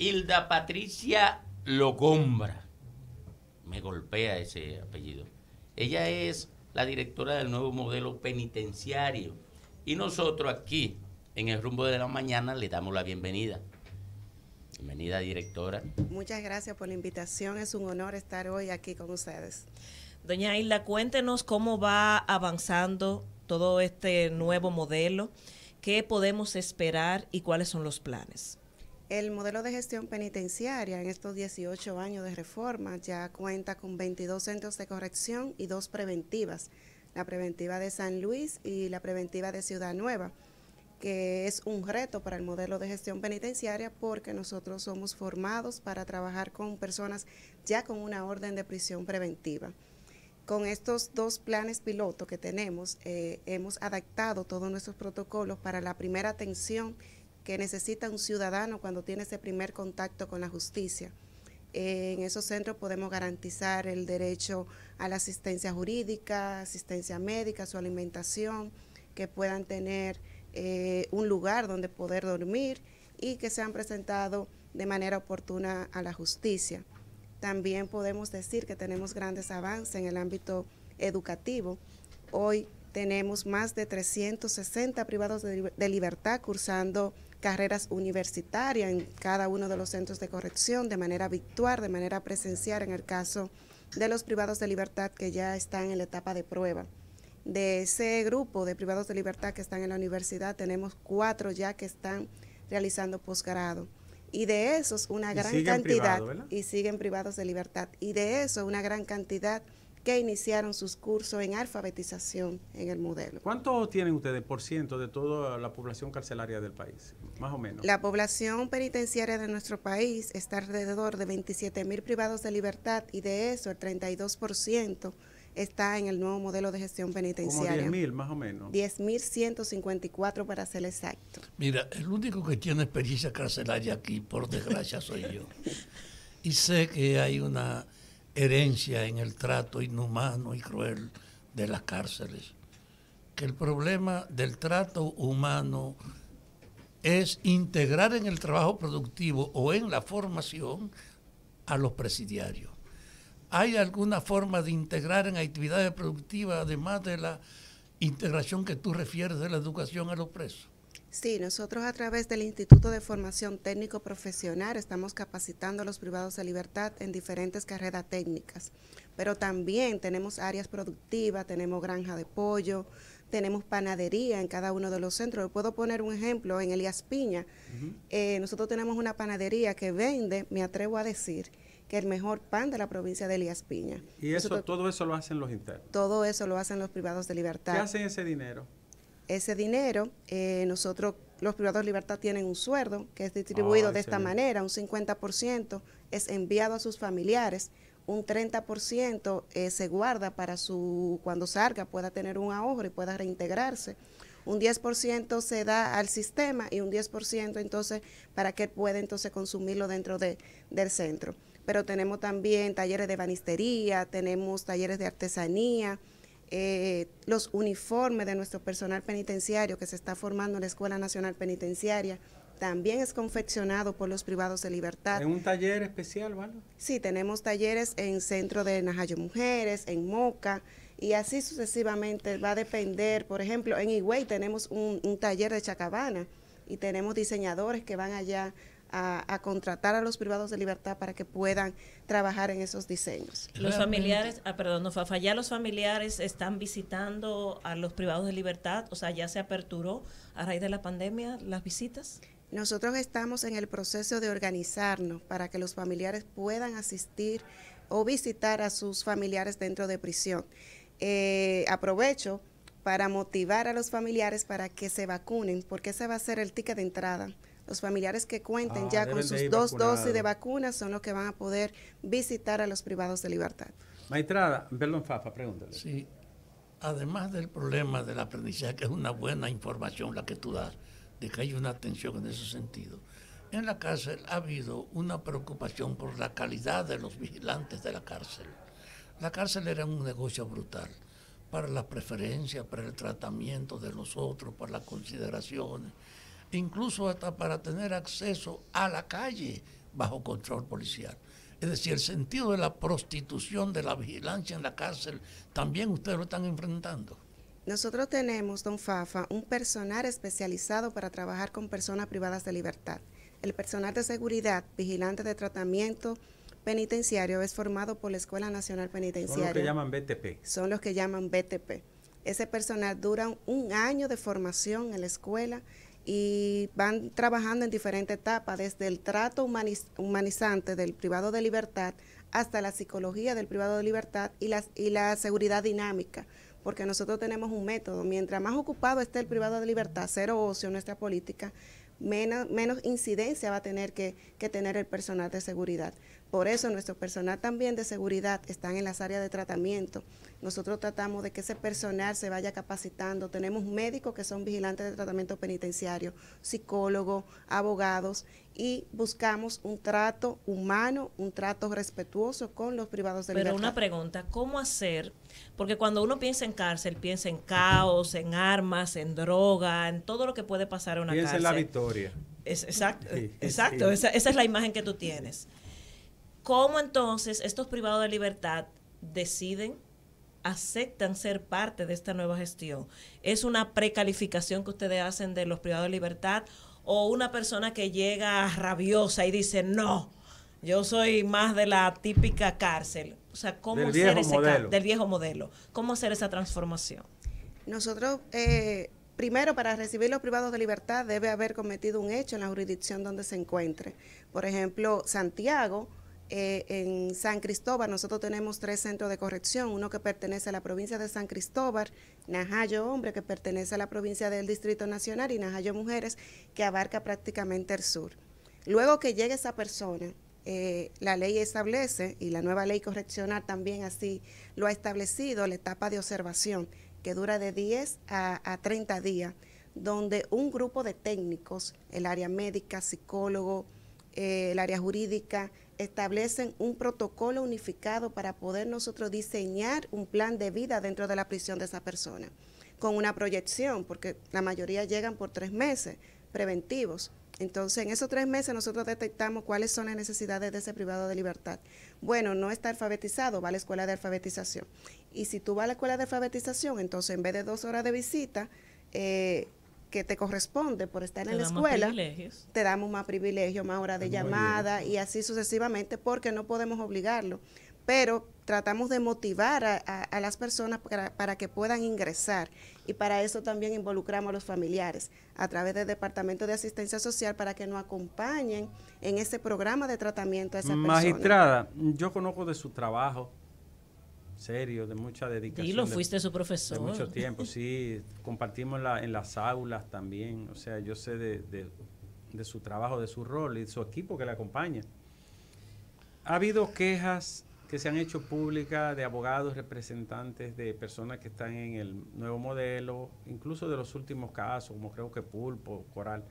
Hilda Patricia Logombra. Me golpea ese apellido. Ella es la directora del nuevo modelo penitenciario. Y nosotros aquí, en el rumbo de la mañana, le damos la bienvenida. Bienvenida, directora. Muchas gracias por la invitación. Es un honor estar hoy aquí con ustedes. Doña Hilda, cuéntenos cómo va avanzando todo este nuevo modelo, qué podemos esperar y cuáles son los planes. El modelo de gestión penitenciaria en estos 18 años de reforma ya cuenta con 22 centros de corrección y dos preventivas, la preventiva de San Luis y la preventiva de Ciudad Nueva, que es un reto para el modelo de gestión penitenciaria porque nosotros somos formados para trabajar con personas ya con una orden de prisión preventiva. Con estos dos planes piloto que tenemos, eh, hemos adaptado todos nuestros protocolos para la primera atención que necesita un ciudadano cuando tiene ese primer contacto con la justicia. en esos centros podemos garantizar el derecho a la asistencia jurídica, asistencia médica, su alimentación, que puedan tener eh, un lugar donde poder dormir y que sean presentado de manera oportuna a la justicia. También podemos decir que tenemos grandes avances en el ámbito educativo. Hoy tenemos más de 360 privados de libertad cursando carreras universitarias en cada uno de los centros de corrección de manera virtual, de manera presencial en el caso de los privados de libertad que ya están en la etapa de prueba. De ese grupo de privados de libertad que están en la universidad, tenemos cuatro ya que están realizando posgrado. Y de esos una gran cantidad, y siguen privados de libertad, y de eso una gran cantidad que iniciaron sus cursos en alfabetización en el modelo. ¿Cuánto tienen ustedes por ciento de toda la población carcelaria del país? Más o menos. La población penitenciaria de nuestro país está alrededor de 27 mil privados de libertad y de eso el 32% está en el nuevo modelo de gestión penitenciaria. Como 10.000 más o menos. 10.154 para ser exacto. Mira, el único que tiene experiencia carcelaria aquí, por desgracia, soy yo. Y sé que hay una herencia en el trato inhumano y cruel de las cárceles. Que el problema del trato humano es integrar en el trabajo productivo o en la formación a los presidiarios. ¿Hay alguna forma de integrar en actividades productivas, además de la integración que tú refieres de la educación a los presos? Sí, nosotros a través del Instituto de Formación Técnico Profesional estamos capacitando a los privados de libertad en diferentes carreras técnicas, pero también tenemos áreas productivas, tenemos granja de pollo, tenemos panadería en cada uno de los centros. Puedo poner un ejemplo, en Elías Piña, eh, nosotros tenemos una panadería que vende, me atrevo a decir, que el mejor pan de la provincia de Elías Piña. ¿Y eso, todo eso lo hacen los internos? Todo eso lo hacen los privados de libertad. ¿Qué hacen ese dinero? ese dinero. Eh, nosotros, los privados de libertad, tienen un sueldo que es distribuido ah, de esta manera, un 50% es enviado a sus familiares, un 30% eh, se guarda para su cuando salga pueda tener un ahorro y pueda reintegrarse. Un 10% se da al sistema y un 10% entonces para que pueda entonces consumirlo dentro del centro. Pero tenemos también talleres de banistería, tenemos talleres de artesanía, eh, los uniformes de nuestro personal penitenciario que se está formando en la Escuela Nacional Penitenciaria. También es confeccionado por los privados de libertad. ¿En un taller especial, ¿vale? Sí, tenemos talleres en Centro de Najayo Mujeres, en Moca, y así sucesivamente va a depender. Por ejemplo, en Higüey tenemos un taller de chacabana y tenemos diseñadores que van allá a, contratar a los privados de libertad para que puedan trabajar en esos diseños. Los familiares, ah, perdón, Fafa, ya los familiares están visitando a los privados de libertad, o sea, ya se aperturó a raíz de la pandemia las visitas. Nosotros estamos en el proceso de organizarnos para que los familiares puedan asistir o visitar a sus familiares dentro de prisión. Eh, aprovecho para motivar a los familiares para que se vacunen, porque ese va a ser el ticket de entrada los familiares que cuenten ah, ya con sus dos dosis de vacunas son los que van a poder visitar a los privados de libertad. Maestrada, perdón, Fafa, pregúntale. Sí, además del problema del aprendizaje, que es una buena información la que tú das, de que hay una atención en ese sentido. En la cárcel ha habido una preocupación por la calidad de los vigilantes de la cárcel. La cárcel era un negocio brutal para las preferencias, para el tratamiento de los otros, para las consideraciones incluso hasta para tener acceso a la calle bajo control policial. Es decir, el sentido de la prostitución, de la vigilancia en la cárcel, también ustedes lo están enfrentando. Nosotros tenemos, don Fafa, un personal especializado para trabajar con personas privadas de libertad. El personal de seguridad, vigilante de tratamiento penitenciario, es formado por la Escuela Nacional Penitenciaria. Son los que llaman BTP. Son los que llaman BTP. Ese personal dura un año de formación en la escuela y van trabajando en diferentes etapas, desde el trato humanizante del privado de libertad hasta la psicología del privado de libertad y, y la seguridad dinámica, porque nosotros tenemos un método. Mientras más ocupado esté el privado de libertad, cero ocio en nuestra política, menos, menos incidencia va a tener que, que tener el personal de seguridad. Por eso nuestro personal también de seguridad están en las áreas de tratamiento. Nosotros tratamos de que ese personal se vaya capacitando. Tenemos médicos que son vigilantes de tratamiento penitenciario, psicólogos, abogados y buscamos un trato humano, un trato respetuoso con los privados de libertad. Pero una pregunta, ¿cómo hacer? Porque cuando uno piensa en cárcel, piensa en caos, en armas, en droga, en todo lo que puede pasar en una cárcel. en la victoria. exacto, exacto Esa, es la imagen que tú tienes. ¿Cómo entonces estos privados de libertad deciden, aceptan ser parte de esta nueva gestión? ¿Es una precalificación que ustedes hacen de los privados de libertad o una persona que llega rabiosa y dice, no, yo soy más de la típica cárcel? O sea, ¿cómo hacer ese del viejo modelo? ¿Cómo hacer esa transformación? Nosotros... Eh, primero, para recibir los privados de libertad debe haber cometido un hecho en la jurisdicción donde se encuentre. Por ejemplo, Santiago eh, en San Cristóbal nosotros tenemos tres centros de corrección, uno que pertenece a la provincia de San Cristóbal, Najayo Hombre, que pertenece a la provincia del Distrito Nacional, y Najayo Mujeres, que abarca prácticamente el sur. Luego que llegue esa persona, eh, la ley establece, y la nueva ley correccional también así lo ha establecido, la etapa de observación, que dura de 10 a, 30 días, donde un grupo de técnicos, el área médica, psicólogo, eh, el área jurídica, establecen un protocolo unificado para poder nosotros diseñar un plan de vida dentro de la prisión de esa persona, con una proyección, porque la mayoría llegan por tres meses preventivos. Entonces, en esos tres meses nosotros detectamos cuáles son las necesidades de ese privado de libertad. Bueno, no está alfabetizado, va a la escuela de alfabetización. Y si tú vas a la escuela de alfabetización, entonces en vez de dos horas de visita, eh, que te corresponde por estar en la escuela, te damos más privilegios, más horas de llamada y así sucesivamente porque no podemos obligarlo. Pero tratamos de motivar a, las personas para, que puedan ingresar y para eso también involucramos a los familiares a través del Departamento de Asistencia Social para que nos acompañen en ese programa de tratamiento a esa Magistrada, yo conozco de su trabajo, serio, de mucha dedicación. Y lo fuiste su profesor. De mucho tiempo, sí. Compartimos la, en las aulas también. O sea, yo sé de, de, su trabajo, de su rol y de su equipo que le acompaña. Ha habido quejas que se han hecho públicas de abogados, representantes de personas que están en el nuevo modelo, incluso de los últimos casos, como creo que Pulpo, Coral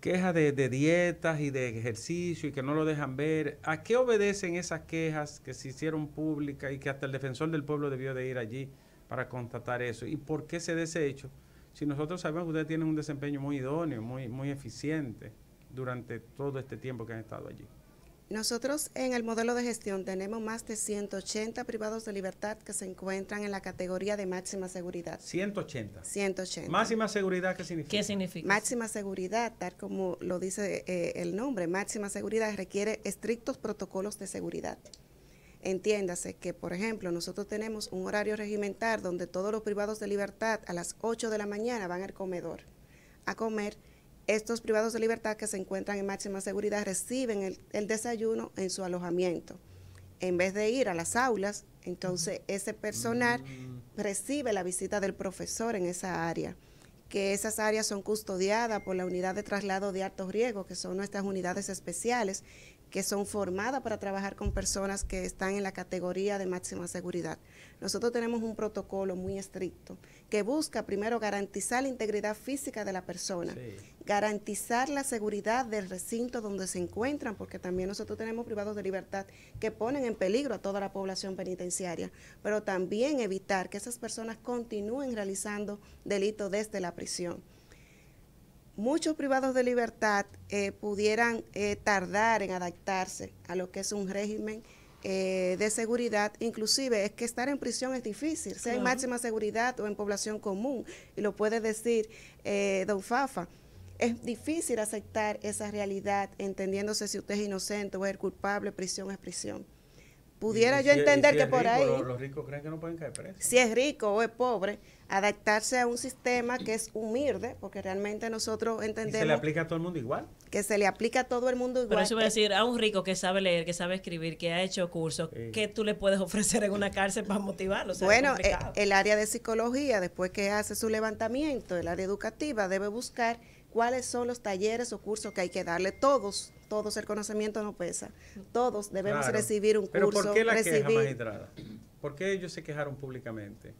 quejas de, dietas y de ejercicio y que no lo dejan ver. ¿A qué obedecen esas quejas que se hicieron públicas y que hasta el defensor del pueblo debió de ir allí para constatar eso? ¿Y por qué se desecho? Si nosotros sabemos que ustedes tienen un desempeño muy idóneo, muy, muy eficiente durante todo este tiempo que han estado allí. Nosotros en el modelo de gestión tenemos más de 180 privados de libertad que se encuentran en la categoría de máxima seguridad. 180. 180. Máxima seguridad, ¿qué significa? ¿Qué significa? Máxima seguridad, tal como lo dice eh, el nombre, máxima seguridad requiere estrictos protocolos de seguridad. Entiéndase que, por ejemplo, nosotros tenemos un horario regimental donde todos los privados de libertad a las 8 de la mañana van al comedor a comer estos privados de libertad que se encuentran en máxima seguridad reciben el, desayuno en su alojamiento. En vez de ir a las aulas, entonces ese personal mm. recibe la visita del profesor en esa área que esas áreas son custodiadas por la unidad de traslado de alto riesgo, que son nuestras unidades especiales, que son formadas para trabajar con personas que están en la categoría de máxima seguridad. Nosotros tenemos un protocolo muy estricto que busca primero garantizar la integridad física de la persona, garantizar la seguridad del recinto donde se encuentran, porque también nosotros tenemos privados de libertad que ponen en peligro a toda la población penitenciaria, pero también evitar que esas personas continúen realizando delitos desde la prisión muchos privados de libertad eh, pudieran eh, tardar en adaptarse a lo que es un régimen eh, de seguridad, inclusive es que estar en prisión es difícil, sea en máxima seguridad o en población común, y lo puede decir don Fafa. Es difícil aceptar esa realidad entendiéndose si usted es inocente o es culpable, prisión es prisión. Pudiera yo entender que por ahí... Los, ricos creen que no pueden caer presos. Si es rico o es pobre, adaptarse a un sistema que es humilde, porque realmente nosotros entendemos... ¿Se le aplica a todo el mundo igual? Que se le aplica a todo el mundo igual. Pero eso voy a decir, a un rico que sabe leer, que sabe escribir, que ha hecho cursos, ¿qué tú le puedes ofrecer en una cárcel para motivarlo? bueno, e, el área de psicología, después que hace su levantamiento, el área educativa, debe buscar cuáles son los talleres o cursos que hay que darle. Todos, todos, el conocimiento no pesa. Todos debemos recibir un curso. ¿Pero por qué la queja, magistrada? ¿Por qué ellos se quejaron públicamente?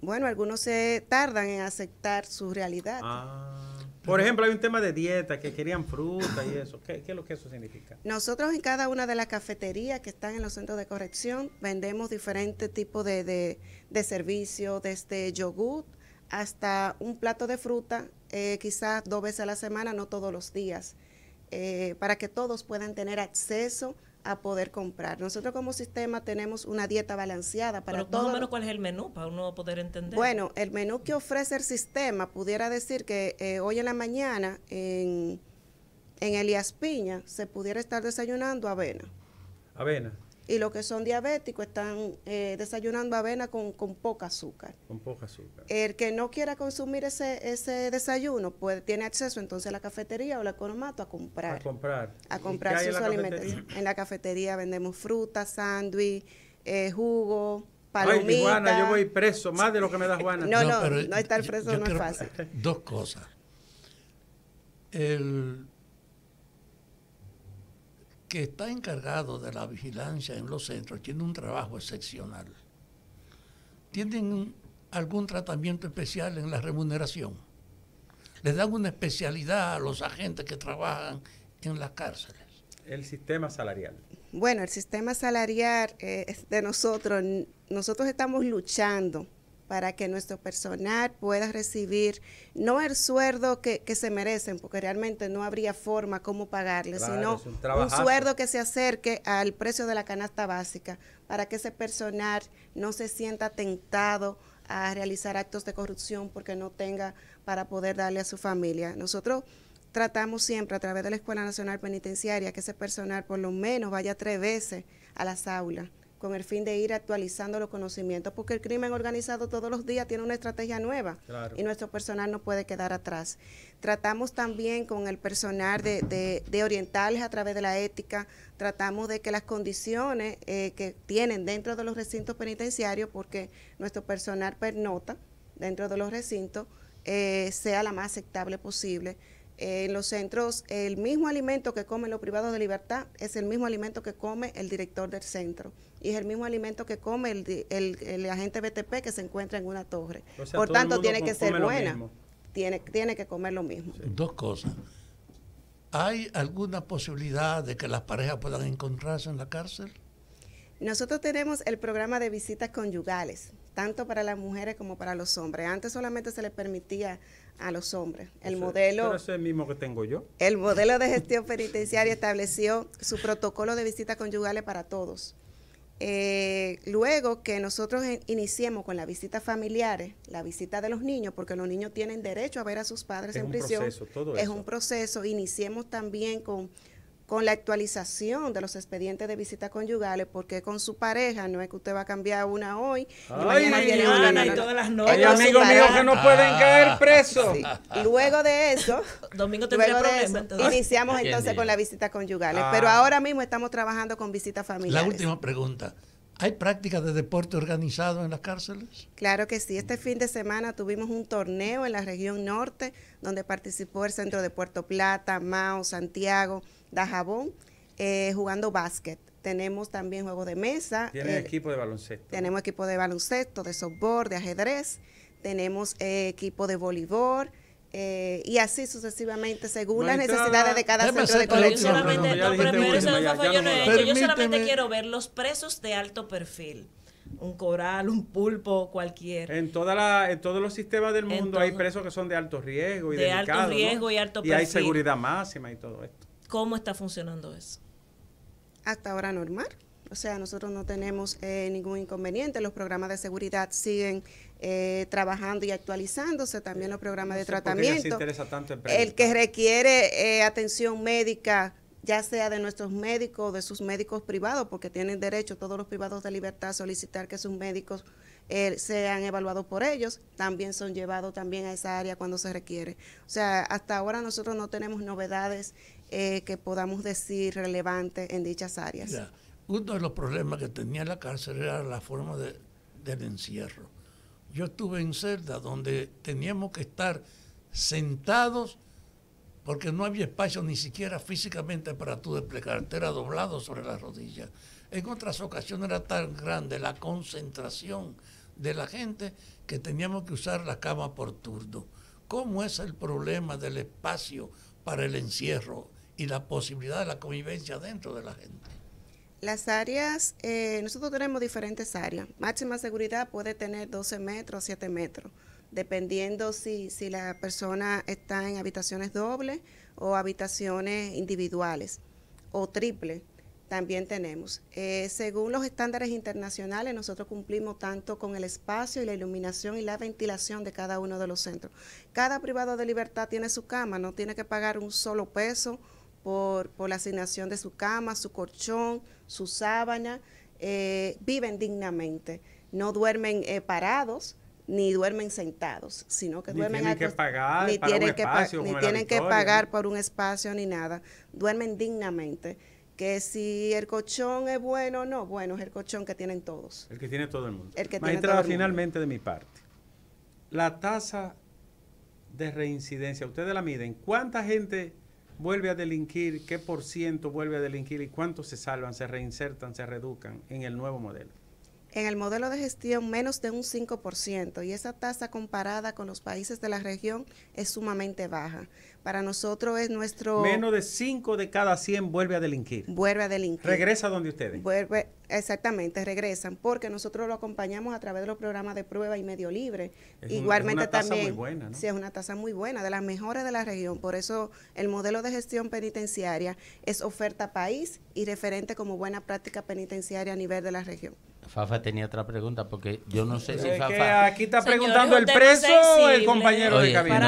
Bueno, algunos se tardan en aceptar su realidad. Ah. Por ejemplo, hay un tema de dieta, que querían fruta y eso. ¿Qué, es lo que eso significa? Nosotros en cada una de las cafeterías que están en los centros de corrección vendemos diferentes tipos de, de, de servicios, desde yogur hasta un plato de fruta eh, quizás dos veces a la semana, no todos los días, eh, para que todos puedan tener acceso a poder comprar. Nosotros como sistema tenemos una dieta balanceada para todos. menos cuál es el menú para uno poder entender. Bueno, el menú que ofrece el sistema pudiera decir que eh, hoy en la mañana en, en Elías Piña se pudiera estar desayunando avena. Avena y los que son diabéticos están eh, desayunando avena con, poca azúcar. Con poca azúcar. El que no quiera consumir ese, ese desayuno puede tiene acceso entonces a la cafetería o la economato a comprar. A comprar. A comprar sus alimentos. En la cafetería vendemos fruta sándwich, eh, jugo. palomitas Juana, yo voy preso, más de lo que me da Juana. no, no, no, estar preso no es fácil. Dos cosas. El que está encargado de la vigilancia en los centros tiene un trabajo excepcional. Tienen algún tratamiento especial en la remuneración. Les dan una especialidad a los agentes que trabajan en las cárceles. El sistema salarial. Bueno, el sistema salarial eh, de nosotros, nosotros estamos luchando para que nuestro personal pueda recibir no el sueldo que, se merecen, porque realmente no habría forma cómo pagarles, sino un, un, sueldo que se acerque al precio de la canasta básica, para que ese personal no se sienta tentado a realizar actos de corrupción porque no tenga para poder darle a su familia. Nosotros tratamos siempre a través de la Escuela Nacional Penitenciaria que ese personal por lo menos vaya tres veces a las aulas con el fin de ir actualizando los conocimientos, porque el crimen organizado todos los días tiene una estrategia nueva y nuestro personal no puede quedar atrás. Tratamos también con el personal de, de, orientarles a través de la ética, tratamos de que las condiciones eh, que tienen dentro de los recintos penitenciarios, porque nuestro personal pernota pues, dentro de los recintos, eh, sea la más aceptable posible. Eh, en los centros, el mismo alimento que comen los privados de libertad es el mismo alimento que come el director del centro y es el mismo alimento que come el, agente BTP que se encuentra en una torre. Por tanto, tiene que ser buena. Tiene, tiene que comer lo mismo. Dos cosas. ¿Hay alguna posibilidad de que las parejas puedan encontrarse en la cárcel? Nosotros tenemos el programa de visitas conyugales, tanto para las mujeres como para los hombres. Antes solamente se les permitía a los hombres. El modelo. es el mismo que tengo yo. El modelo de gestión penitenciaria estableció su protocolo de visitas conyugales para todos. Eh, luego que nosotros iniciemos con las visitas familiares, la visita de los niños, porque los niños tienen derecho a ver a sus padres en prisión, es un proceso, iniciemos también con con la actualización de los expedientes de visitas conyugales, porque con su pareja no es que usted va a cambiar una hoy y mañana viene y todas las noches. Hay amigos míos que no pueden ah. caer presos. Luego de eso, Domingo luego de iniciamos entonces con las visitas conyugales. Ah. Pero ahora mismo estamos trabajando con visitas familiares. La última pregunta. ¿Hay prácticas de deporte organizado en las cárceles? Claro que sí. Este fin de semana tuvimos un torneo en la región norte donde participó el centro de Puerto Plata, Mao, Santiago, jabón, eh, jugando básquet. Tenemos también juegos de mesa. Tienen eh, equipo de baloncesto. Tenemos equipo de baloncesto, de softball, de ajedrez. Tenemos eh, equipo de voleibol. Eh, y así sucesivamente según las necesidades de cada centro de colección. Yo solamente, quiero ver los presos de alto perfil. Un coral, un pulpo, cualquier. En, toda la, en todos los sistemas del mundo hay presos que son de alto riesgo y de alto riesgo y alto perfil. Y hay seguridad máxima y todo esto. ¿Cómo está funcionando eso? Hasta ahora normal. O sea, nosotros no tenemos eh, ningún inconveniente. Los programas de seguridad siguen eh, trabajando y actualizándose. También los programas de tratamiento. el que requiere eh, atención médica, ya sea de nuestros médicos o de sus médicos privados, porque tienen derecho todos los privados de libertad a solicitar que sus médicos se eh, sean evaluados por ellos, también son llevados también a esa área cuando se requiere. O sea, hasta ahora nosotros no tenemos novedades eh, que podamos decir relevantes en dichas áreas. uno de los problemas que tenía la cárcel era la forma de, del encierro. Yo estuve en celda donde teníamos que estar sentados porque no había espacio ni siquiera físicamente para tú desplegarte, era doblado sobre las rodillas. En otras ocasiones era tan grande la concentración de la gente que teníamos que usar la cama por turno. ¿Cómo es el problema del espacio para el encierro y la posibilidad de la convivencia dentro de la gente? Las áreas, eh, nosotros tenemos diferentes áreas. Máxima seguridad puede tener 12 metros, 7 metros, dependiendo si, si la persona está en habitaciones dobles o habitaciones individuales o triples también tenemos. Eh, según los estándares internacionales, nosotros cumplimos tanto con el espacio y la iluminación y la ventilación de cada uno de los centros. Cada privado de libertad tiene su cama, no tiene que pagar un solo peso por, la asignación de su cama, su colchón, su sábana. Eh, viven dignamente, no duermen eh, parados, ni duermen sentados, sino que duermen que ni tienen, que, ni tienen que pagar por un espacio ni nada, duermen dignamente que si el colchón es bueno o no, bueno, es el colchón que tienen todos. El que tiene todo el mundo. El que finalmente de mi parte, la tasa de reincidencia, ustedes la miden, ¿cuánta gente vuelve a delinquir, qué por ciento vuelve a delinquir y cuántos se salvan, se reinsertan, se reducan en el nuevo modelo? en el modelo de gestión menos de un 5% y esa tasa comparada con los países de la región es sumamente baja. Para nosotros es nuestro... Menos de 5 de cada 100 vuelve a delinquir. Vuelve a delinquir. Regresa donde ustedes. Vuelve, exactamente, regresan porque nosotros lo acompañamos a través de los programas de prueba y medio libre. Igualmente es una también... Tasa muy buena, Sí, es una tasa muy buena, de las mejores de la región. Por eso el modelo de gestión penitenciaria es oferta país y referente como buena práctica penitenciaria a nivel de la región. Fafa tenía otra pregunta porque yo no sé si Fafa. Que aquí está preguntando el preso o el compañero de camino?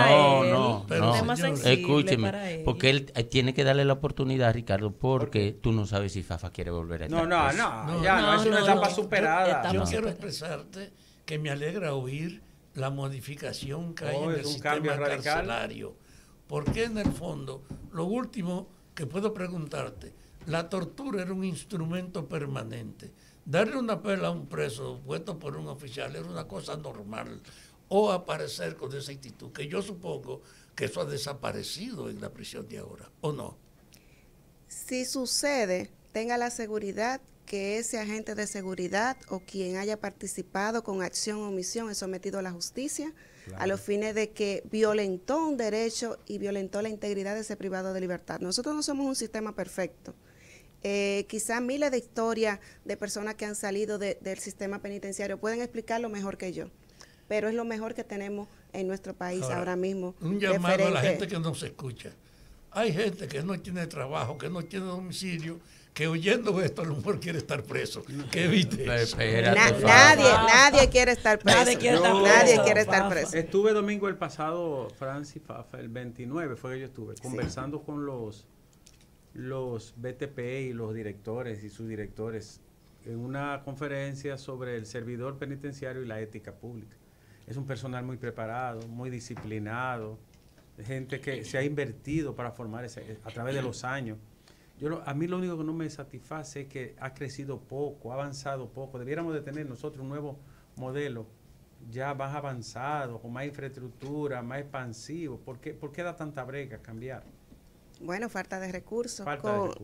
No, no, Escúcheme, porque él eh, tiene que darle la oportunidad, Ricardo, porque tú no sabes si Fafa quiere volver a estar. No, no, no, ya no, es una etapa superada. Yo, quiero expresarte que me alegra oír la modificación que hay oh, en el sistema Porque en el fondo, lo último que puedo preguntarte, la tortura era un instrumento permanente. Darle una pela a un preso puesto por un oficial era una cosa normal. O aparecer con esa actitud, que yo supongo que eso ha desaparecido en la prisión de ahora, ¿o no? Si sucede, tenga la seguridad que ese agente de seguridad o quien haya participado con acción o omisión es sometido a la justicia a los fines de que violentó un derecho y violentó la integridad de ese privado de libertad. Nosotros no somos un sistema perfecto eh, quizá miles de historias de personas que han salido del sistema penitenciario. Pueden explicarlo mejor que yo, pero es lo mejor que tenemos en nuestro país ahora, mismo. Un llamado a la gente que no se escucha. Hay gente que no tiene trabajo, que no tiene domicilio, que oyendo esto a lo mejor quiere estar preso. Que evite nadie, nadie quiere estar preso. Nadie quiere estar, preso. Estuve domingo el pasado, Francis Fafa, el 29 fue que yo estuve, conversando con los los BTP y los directores y sus directores en una conferencia sobre el servidor penitenciario y la ética pública. Es un personal muy preparado, muy disciplinado, gente que se ha invertido para formar eh, a través de los años. Yo, a mí lo único que no me satisface es que ha crecido poco, ha avanzado poco. Debiéramos de tener nosotros un nuevo modelo ya más avanzado, con más infraestructura, más expansivo. porque por qué da tanta brega cambiar? Bueno, falta de recursos.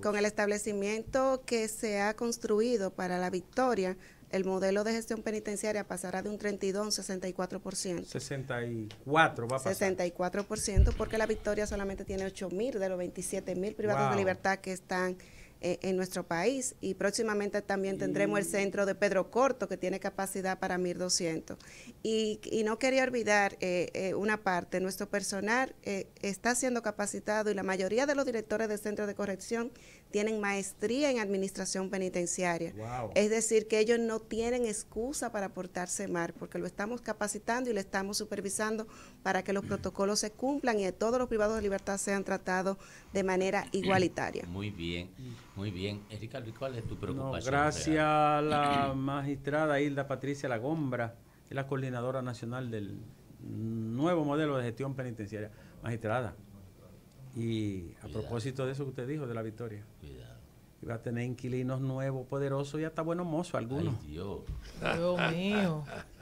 con, el establecimiento que se ha construido para la victoria, el modelo de gestión penitenciaria pasará de un 32 a un 64%. 64 va a pasar. 64% porque la Victoria solamente tiene 8 mil de los 27 mil privados de libertad que están eh, en nuestro país y próximamente también tendremos el centro de Pedro Corto que tiene capacidad para 1.200. Y, no quería olvidar eh, eh, una parte, nuestro personal está siendo capacitado y la mayoría de los directores del centro de corrección tienen maestría en administración penitenciaria. Es decir, que ellos no tienen excusa para portarse mal porque lo estamos capacitando y lo estamos supervisando para que los mm. protocolos se cumplan y todos los privados de libertad sean tratados de manera mm. igualitaria. Muy bien. Mm. Muy bien. Erika ¿cuál es tu preocupación? gracias a la magistrada Hilda Patricia Lagombra, que es la coordinadora nacional del nuevo modelo de gestión penitenciaria. Magistrada, y a propósito de eso que usted dijo, de la victoria. Iba a tener inquilinos nuevos, poderosos y hasta buenos mozos algunos. Dios. Dios mío.